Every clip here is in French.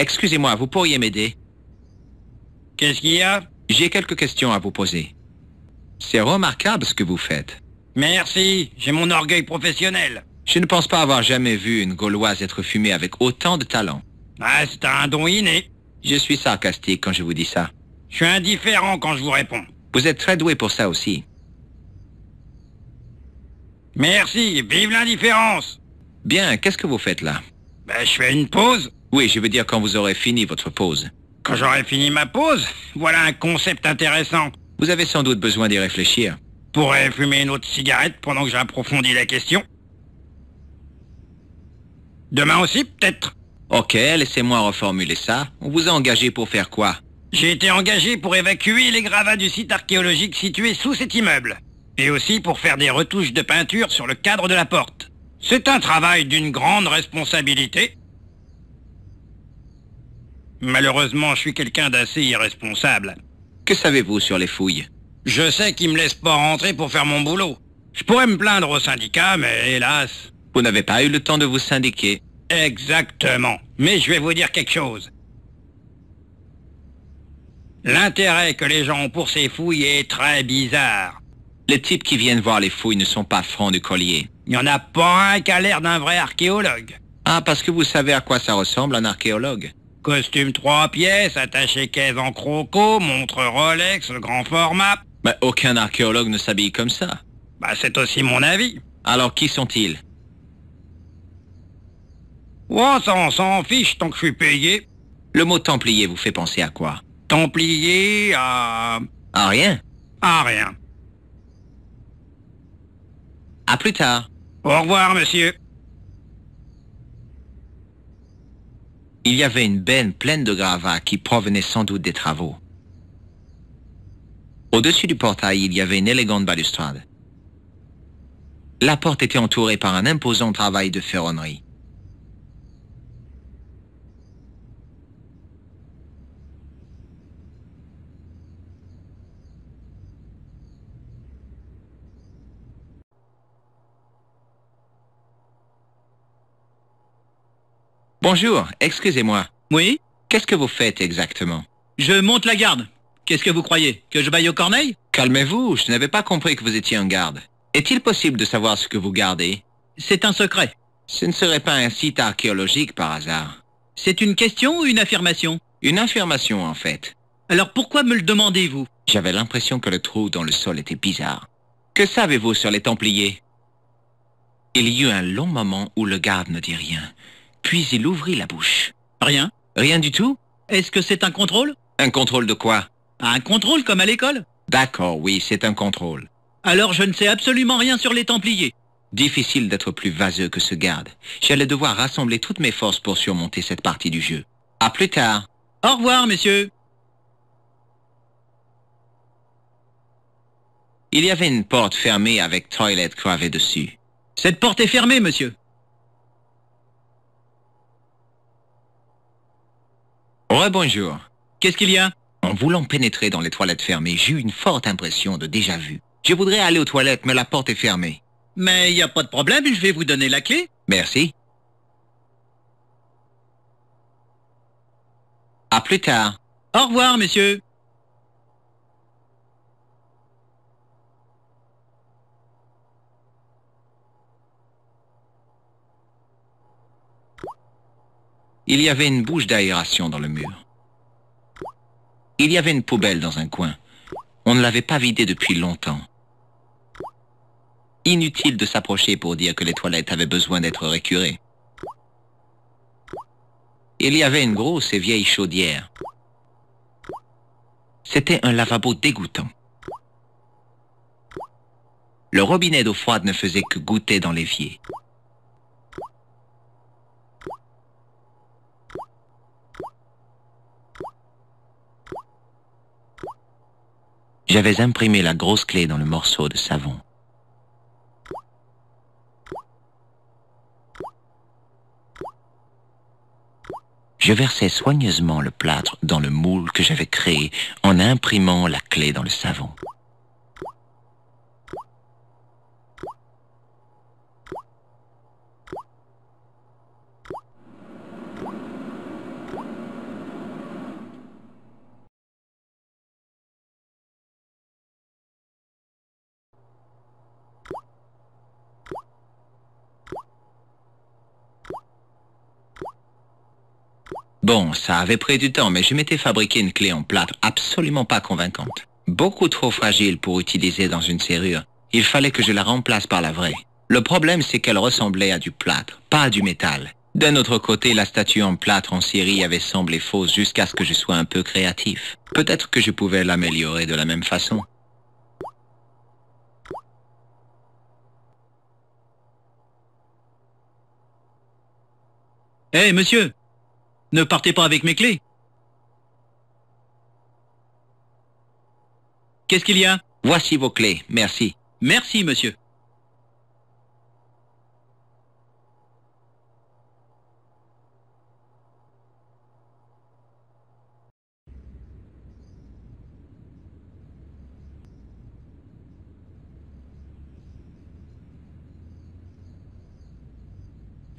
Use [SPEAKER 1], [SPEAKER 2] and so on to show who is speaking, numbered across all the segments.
[SPEAKER 1] Excusez-moi, vous pourriez m'aider Qu'est-ce qu'il y a J'ai quelques questions à vous poser. C'est remarquable ce que vous faites.
[SPEAKER 2] Merci, j'ai mon orgueil professionnel.
[SPEAKER 1] Je ne pense pas avoir jamais vu une Gauloise être fumée avec autant de talent. Ah, c'est un don inné. Je suis sarcastique quand je vous dis ça. Je suis
[SPEAKER 2] indifférent quand je vous réponds. Vous êtes
[SPEAKER 1] très doué pour ça aussi.
[SPEAKER 2] Merci, vive l'indifférence Bien, qu'est-ce que vous faites là ben, je fais une pause. Oui, je veux dire quand vous aurez fini votre pause. Quand j'aurai fini ma pause Voilà un concept intéressant. Vous avez sans doute besoin d'y réfléchir. Pourrais fumer une autre cigarette pendant que j'approfondis la question Demain aussi, peut-être Ok, laissez-moi reformuler ça. On vous a engagé pour faire quoi J'ai été engagé pour évacuer les gravats du site archéologique situé sous cet immeuble. Et aussi pour faire des retouches de peinture sur le cadre de la porte. C'est un travail d'une grande responsabilité, Malheureusement, je suis quelqu'un d'assez irresponsable. Que savez-vous sur les fouilles Je sais qu'ils me laissent pas rentrer pour faire mon boulot. Je pourrais me plaindre au syndicat, mais hélas... Vous n'avez pas eu le temps de vous syndiquer. Exactement. Mais je vais vous dire quelque chose. L'intérêt que les gens ont pour ces fouilles est très bizarre.
[SPEAKER 1] Les types qui viennent voir les fouilles ne sont pas francs du collier.
[SPEAKER 2] Il n'y en a pas un qui a l'air d'un vrai archéologue. Ah, parce que vous savez à quoi ça ressemble un archéologue. Costume trois pièces, attaché caisse en croco, montre Rolex, grand format. Mais bah, aucun archéologue ne s'habille comme ça. Bah c'est aussi mon avis. Alors qui sont-ils Oh, ça on s'en fiche tant que je suis payé. Le mot templier vous fait penser à quoi Templier à... À rien À rien. À plus tard. Au revoir, monsieur.
[SPEAKER 1] Il y avait une benne pleine de gravats qui provenait sans doute des travaux. Au-dessus du portail, il y avait une élégante balustrade. La porte était entourée par un imposant travail de ferronnerie. Bonjour, excusez-moi. Oui Qu'est-ce que vous faites exactement Je monte la garde. Qu'est-ce que vous croyez Que je baille au corneille? Calmez-vous, je n'avais pas compris que vous étiez en garde. Est-il possible de savoir ce que vous gardez C'est un secret. Ce ne serait pas un site archéologique par hasard. C'est une question ou une affirmation Une affirmation en fait. Alors pourquoi me le demandez-vous J'avais l'impression que le trou dans le sol était bizarre. Que savez-vous sur les Templiers Il y eut un long moment où le garde ne dit rien. Puis il ouvrit la bouche. Rien Rien du tout Est-ce que c'est un contrôle Un contrôle de quoi Un contrôle comme à l'école D'accord, oui, c'est un contrôle. Alors je ne sais absolument rien sur les Templiers. Difficile d'être plus vaseux que ce garde. J'allais devoir rassembler toutes mes forces pour surmonter cette partie du jeu. À plus tard. Au revoir, messieurs. Il y avait une porte fermée avec Toilette gravée dessus. Cette porte est fermée, monsieur. Re-bonjour. Qu'est-ce qu'il y a En voulant pénétrer dans les toilettes fermées, j'ai eu une forte impression de déjà-vu. Je voudrais aller aux toilettes, mais la porte est fermée.
[SPEAKER 2] Mais il n'y a pas de problème, je vais vous donner la clé.
[SPEAKER 1] Merci. À plus tard. Au revoir, monsieur. Il y avait une bouche d'aération dans le mur. Il y avait une poubelle dans un coin. On ne l'avait pas vidée depuis longtemps. Inutile de s'approcher pour dire que les toilettes avaient besoin d'être récurées. Il y avait une grosse et vieille chaudière. C'était un lavabo dégoûtant. Le robinet d'eau froide ne faisait que goûter dans l'évier. J'avais imprimé la grosse clé dans le morceau de savon. Je versais soigneusement le plâtre dans le moule que j'avais créé en imprimant la clé dans le savon. Bon, ça avait pris du temps, mais je m'étais fabriqué une clé en plâtre absolument pas convaincante. Beaucoup trop fragile pour utiliser dans une serrure. Il fallait que je la remplace par la vraie. Le problème, c'est qu'elle ressemblait à du plâtre, pas à du métal. D'un autre côté, la statue en plâtre en Syrie avait semblé fausse jusqu'à ce que je sois un peu créatif. Peut-être que je pouvais l'améliorer de la même façon. Hé, eh, monsieur ne partez pas avec mes clés. Qu'est-ce qu'il y a Voici vos clés, merci. Merci, monsieur.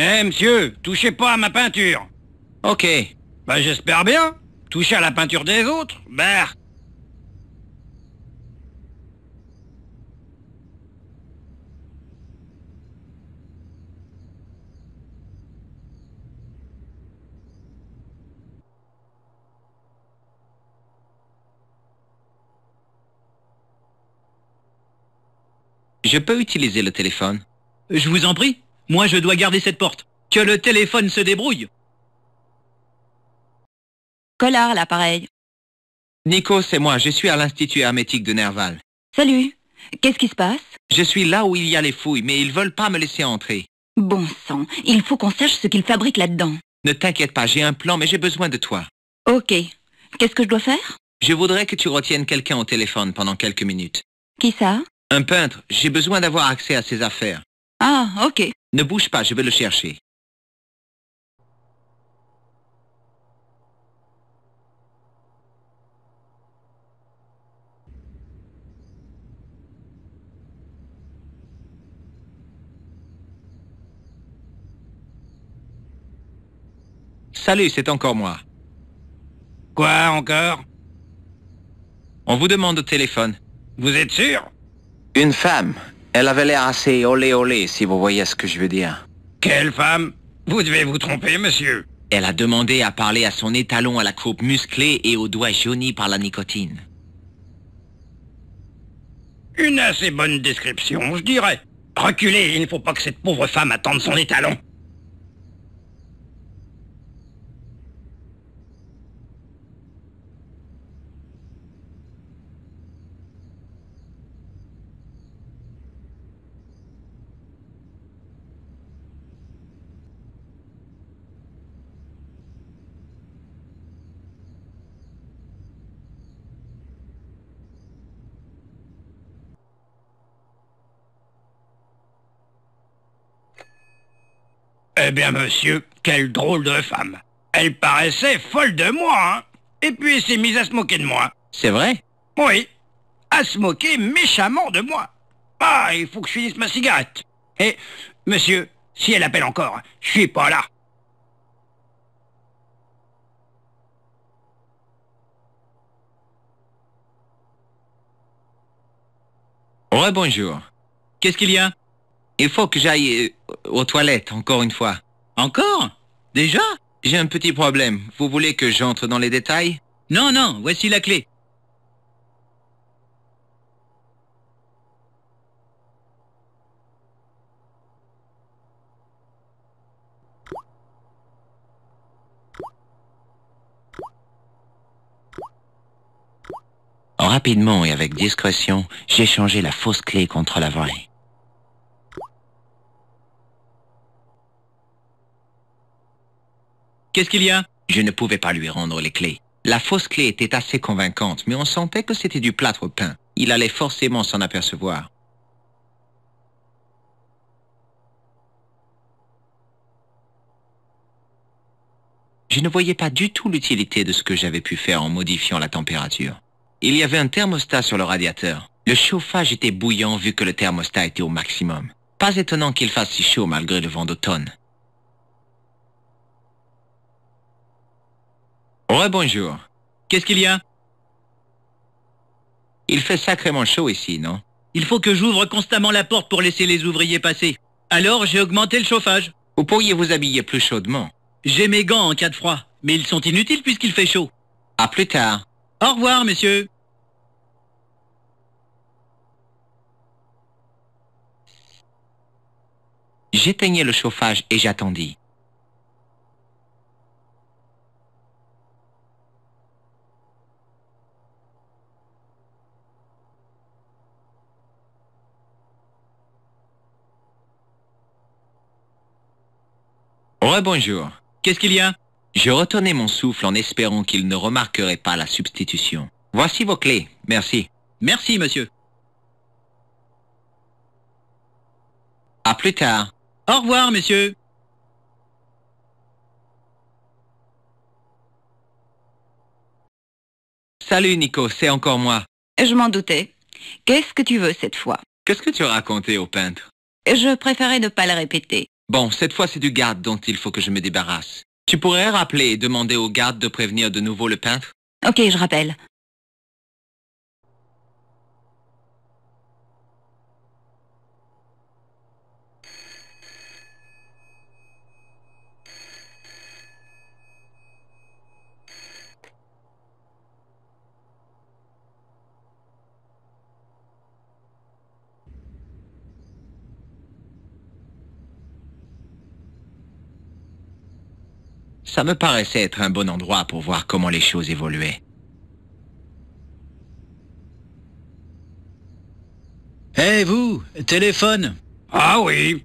[SPEAKER 2] Eh, monsieur, touchez pas à ma peinture Ok, bah j'espère bien. Toucher à la peinture des autres, bah...
[SPEAKER 1] Je peux utiliser le téléphone Je vous en prie. Moi, je dois garder cette porte. Que le téléphone se débrouille Collard, l'appareil. Nico, c'est moi, je suis à l'Institut hermétique de Nerval. Salut. Qu'est-ce qui se passe Je suis là où il y a les fouilles, mais ils veulent pas me laisser entrer.
[SPEAKER 2] Bon sang, il faut qu'on sache ce qu'ils fabriquent là-dedans.
[SPEAKER 1] Ne t'inquiète pas, j'ai un plan, mais j'ai besoin de toi. Ok. Qu'est-ce que je dois faire Je voudrais que tu retiennes quelqu'un au téléphone pendant quelques minutes. Qui ça Un peintre, j'ai besoin d'avoir accès à ses affaires. Ah, ok. Ne bouge pas, je vais le chercher. Salut, c'est encore moi. Quoi encore On vous demande au téléphone. Vous êtes sûr Une femme. Elle avait l'air assez olé olé, si vous voyez ce que je veux dire. Quelle femme Vous devez vous tromper, monsieur. Elle a demandé à parler à son étalon à la coupe musclée et aux
[SPEAKER 2] doigts jaunis par la nicotine. Une assez bonne description, je dirais. Reculez, il ne faut pas que cette pauvre femme attende son étalon. Eh bien, monsieur, quelle drôle de femme. Elle paraissait folle de moi, hein Et puis elle s'est mise à se moquer de moi. C'est vrai Oui, à se moquer méchamment de moi. Ah, il faut que je finisse ma cigarette. Eh, monsieur, si elle appelle encore, je suis pas là.
[SPEAKER 1] Ouais, bonjour. Qu'est-ce qu'il y a il faut que j'aille euh, aux toilettes, encore une fois. Encore Déjà J'ai un petit problème. Vous voulez que j'entre dans les détails Non, non, voici la clé. Rapidement et avec discrétion, j'ai changé la fausse clé contre la vraie. Qu'est-ce qu'il y a Je ne pouvais pas lui rendre les clés. La fausse clé était assez convaincante, mais on sentait que c'était du plâtre peint. Il allait forcément s'en apercevoir. Je ne voyais pas du tout l'utilité de ce que j'avais pu faire en modifiant la température. Il y avait un thermostat sur le radiateur. Le chauffage était bouillant vu que le thermostat était au maximum. Pas étonnant qu'il fasse si chaud malgré le vent d'automne. Re-bonjour. Qu'est-ce qu'il y a Il fait sacrément chaud ici, non Il faut que j'ouvre constamment la porte pour laisser les ouvriers passer. Alors j'ai augmenté le chauffage. Vous pourriez vous habiller plus chaudement. J'ai mes gants en cas de froid, mais ils sont inutiles puisqu'il fait chaud. À plus tard. Au revoir, monsieur. J'éteignais le chauffage et j'attendis. Bonjour. Qu'est-ce qu'il y a Je retournais mon souffle en espérant qu'il ne remarquerait pas la substitution. Voici vos clés. Merci. Merci, monsieur. À plus tard. Au revoir, monsieur. Salut, Nico, c'est encore moi. Je m'en doutais. Qu'est-ce que tu veux cette fois Qu'est-ce que tu as raconté au peintre Je préférais ne pas le répéter. Bon, cette fois c'est du garde dont il faut que je me débarrasse. Tu pourrais rappeler et demander au garde de prévenir de nouveau le peintre Ok, je rappelle. Ça me paraissait être un bon endroit pour voir comment les choses évoluaient.
[SPEAKER 2] Hé vous, téléphone Ah oui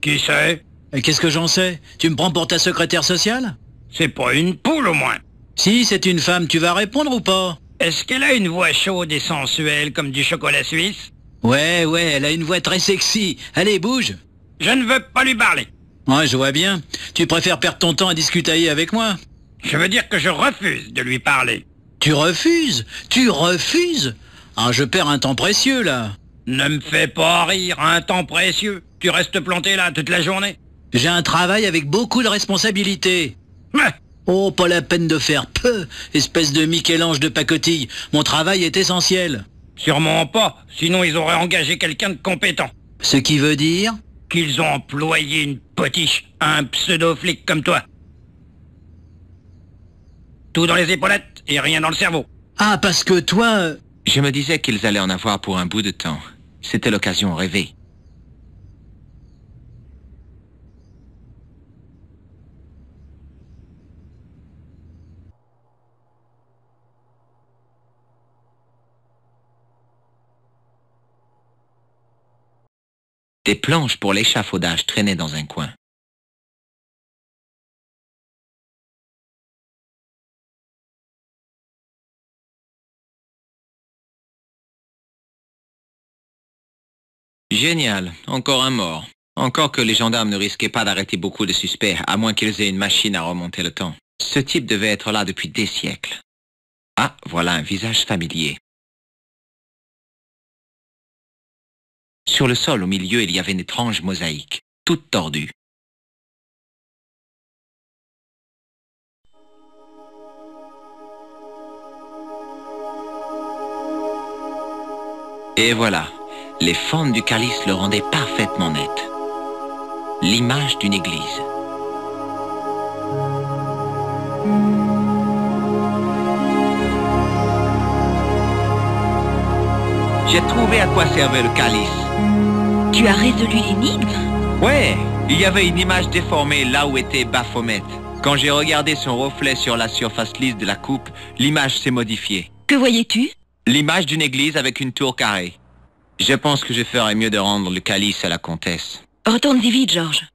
[SPEAKER 2] Qui c'est euh, Qu'est-ce que j'en sais Tu me prends pour ta secrétaire sociale C'est pas une poule au moins. Si c'est une femme, tu vas répondre ou pas Est-ce qu'elle a une voix chaude et sensuelle comme du chocolat suisse Ouais, ouais, elle a une voix très sexy. Allez, bouge Je ne veux pas lui parler. Ouais, je vois bien. Tu préfères perdre ton temps à discuter avec moi Je veux dire que je refuse de lui parler. Tu refuses Tu refuses Ah, je perds un temps précieux, là. Ne me fais pas rire, un temps précieux. Tu restes planté là toute la journée. J'ai un travail avec beaucoup de responsabilités. Oh, pas la peine de faire peu, espèce de Michel-Ange de pacotille. Mon travail est essentiel. Sûrement pas, sinon ils auraient engagé quelqu'un de compétent. Ce qui veut dire qu'ils ont employé une potiche à un pseudo-flic comme toi. Tout dans les épaulettes et rien dans le cerveau. Ah, parce que toi... Euh, Je me disais qu'ils allaient
[SPEAKER 1] en avoir pour un bout de temps. C'était l'occasion rêvée. Des planches pour l'échafaudage traînaient dans un coin. Génial, encore un mort. Encore que les gendarmes ne risquaient pas d'arrêter beaucoup de suspects, à moins qu'ils aient une machine à remonter le temps. Ce type devait être là depuis des siècles. Ah, voilà un visage familier. Sur le sol au milieu, il y avait une étrange mosaïque, toute tordue. Et voilà, les formes du calice le rendaient parfaitement net. L'image d'une église. J'ai trouvé à quoi servait le calice.
[SPEAKER 2] Tu as résolu l'énigme
[SPEAKER 1] Ouais, il y avait une image déformée là où était Baphomet. Quand j'ai regardé son reflet sur la surface lisse de la coupe, l'image s'est modifiée. Que voyais-tu L'image d'une église avec une tour carrée. Je pense que je ferais mieux de rendre le calice à la comtesse. Retourne-y vite, Georges.